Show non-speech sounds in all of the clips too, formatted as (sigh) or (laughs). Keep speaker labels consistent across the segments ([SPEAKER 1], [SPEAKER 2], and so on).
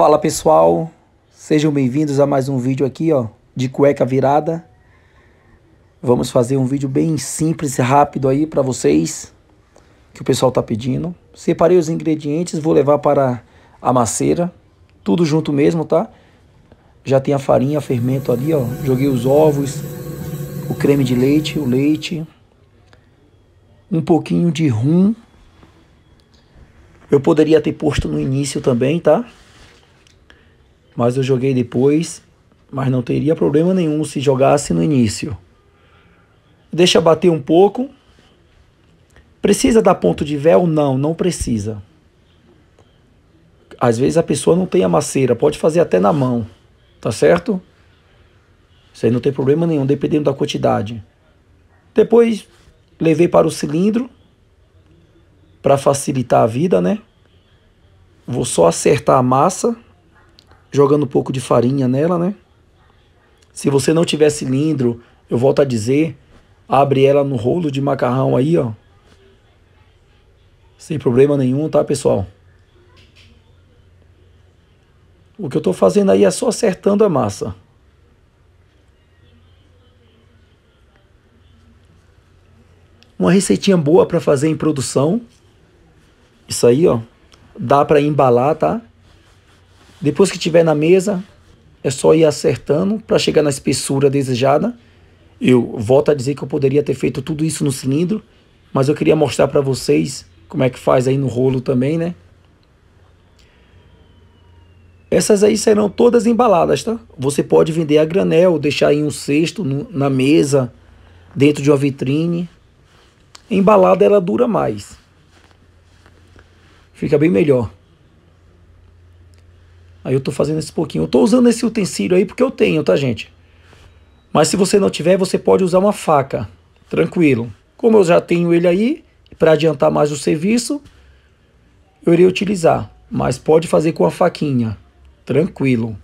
[SPEAKER 1] Fala pessoal, sejam bem-vindos a mais um vídeo aqui, ó, de cueca virada. Vamos fazer um vídeo bem simples e rápido aí para vocês, que o pessoal tá pedindo. Separei os ingredientes, vou levar para a maceira, tudo junto mesmo, tá? Já tem a farinha, fermento ali, ó. Joguei os ovos, o creme de leite, o leite, um pouquinho de rum. Eu poderia ter posto no início também, tá? mas eu joguei depois, mas não teria problema nenhum se jogasse no início. Deixa bater um pouco. Precisa dar ponto de véu? Não, não precisa. Às vezes a pessoa não tem a maceira, pode fazer até na mão, tá certo? Isso aí não tem problema nenhum, dependendo da quantidade. Depois levei para o cilindro para facilitar a vida, né? Vou só acertar a massa jogando um pouco de farinha nela, né? Se você não tiver cilindro, eu volto a dizer, abre ela no rolo de macarrão aí, ó. Sem problema nenhum, tá, pessoal? O que eu tô fazendo aí é só acertando a massa. Uma receitinha boa para fazer em produção. Isso aí, ó. Dá para embalar, tá? Depois que tiver na mesa, é só ir acertando para chegar na espessura desejada. Eu volto a dizer que eu poderia ter feito tudo isso no cilindro, mas eu queria mostrar para vocês como é que faz aí no rolo também, né? Essas aí serão todas embaladas, tá? Você pode vender a granel, deixar em um cesto no, na mesa, dentro de uma vitrine. Embalada ela dura mais. Fica bem melhor. Aí eu tô fazendo esse pouquinho. Eu tô usando esse utensílio aí porque eu tenho, tá, gente? Mas se você não tiver, você pode usar uma faca, tranquilo. Como eu já tenho ele aí, para adiantar mais o serviço, eu irei utilizar. Mas pode fazer com a faquinha, tranquilo.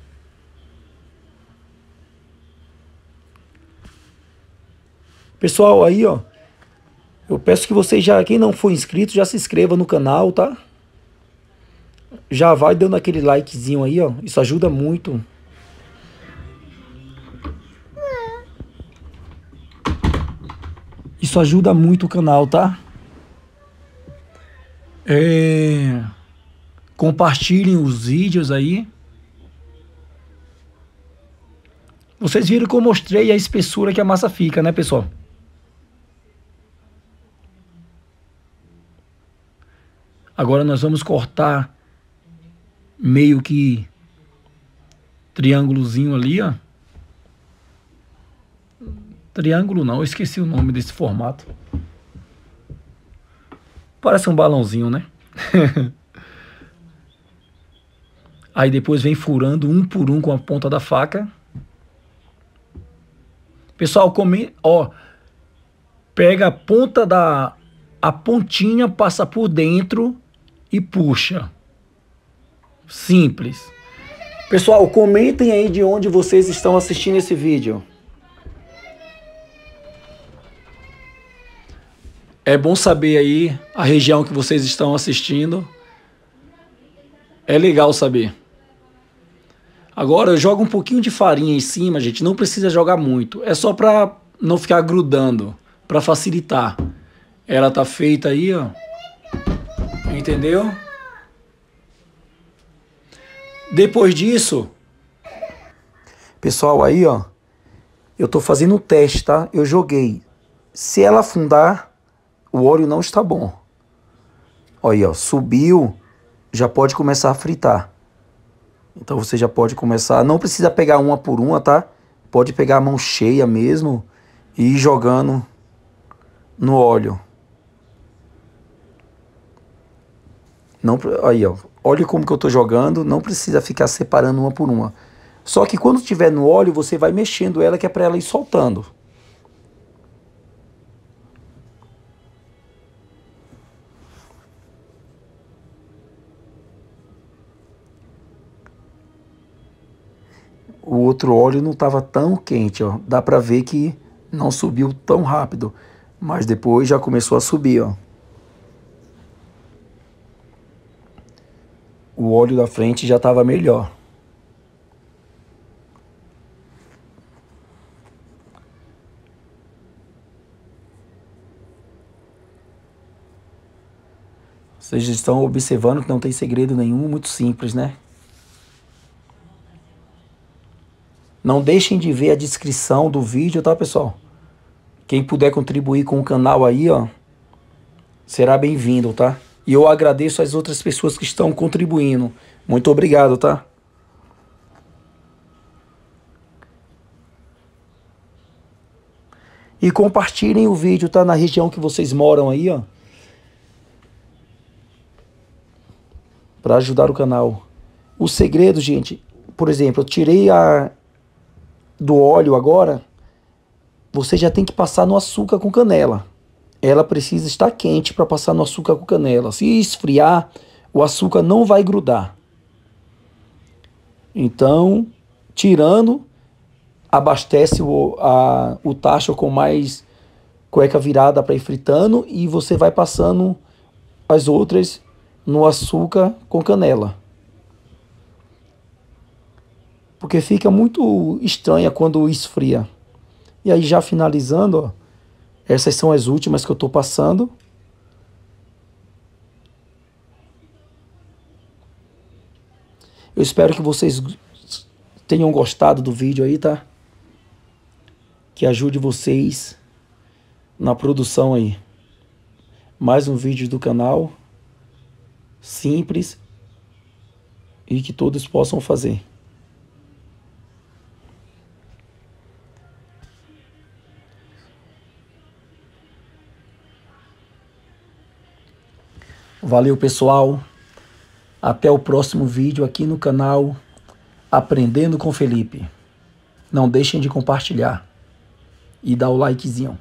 [SPEAKER 1] Pessoal, aí ó, eu peço que vocês já, quem não for inscrito, já se inscreva no canal, tá? já vai dando aquele likezinho aí, ó. Isso ajuda muito. Isso ajuda muito o canal, tá? É... Compartilhem os vídeos aí. Vocês viram que eu mostrei a espessura que a massa fica, né, pessoal? Agora nós vamos cortar meio que triângulozinho ali, ó. Triângulo não, eu esqueci o nome desse formato. Parece um balãozinho, né? (laughs) Aí depois vem furando um por um com a ponta da faca. Pessoal, come, ó, pega a ponta da a pontinha, passa por dentro e puxa simples. Pessoal, comentem aí de onde vocês estão assistindo esse vídeo. É bom saber aí a região que vocês estão assistindo. É legal saber. Agora eu jogo um pouquinho de farinha em cima, gente. Não precisa jogar muito. É só para não ficar grudando, para facilitar. Ela tá feita aí, ó. Entendeu? Depois disso, pessoal, aí ó, eu tô fazendo um teste, tá? Eu joguei. Se ela afundar, o óleo não está bom. Olha aí, ó, subiu, já pode começar a fritar. Então você já pode começar, não precisa pegar uma por uma, tá? Pode pegar a mão cheia mesmo e ir jogando no óleo. Não, aí, ó, olha como que eu estou jogando, não precisa ficar separando uma por uma. Só que quando estiver no óleo, você vai mexendo ela, que é para ela ir soltando. O outro óleo não estava tão quente, ó. Dá para ver que não subiu tão rápido, mas depois já começou a subir, ó. o óleo da frente já estava melhor. Vocês estão observando que não tem segredo nenhum, muito simples, né? Não deixem de ver a descrição do vídeo, tá, pessoal? Quem puder contribuir com o canal aí, ó, será bem-vindo, tá? E eu agradeço as outras pessoas que estão contribuindo. Muito obrigado, tá? E compartilhem o vídeo, tá? Na região que vocês moram aí, ó. Para ajudar o canal. O segredo, gente, por exemplo, eu tirei a do óleo agora, você já tem que passar no açúcar com canela ela precisa estar quente para passar no açúcar com canela. Se esfriar, o açúcar não vai grudar. Então, tirando, abastece o, a, o tacho com mais cueca virada para ir fritando e você vai passando as outras no açúcar com canela. Porque fica muito estranha quando esfria. E aí já finalizando, ó, essas são as últimas que eu estou passando. Eu espero que vocês tenham gostado do vídeo aí, tá? Que ajude vocês na produção aí. Mais um vídeo do canal. Simples. E que todos possam fazer. Valeu, pessoal. Até o próximo vídeo aqui no canal Aprendendo com Felipe. Não deixem de compartilhar e dar o likezinho.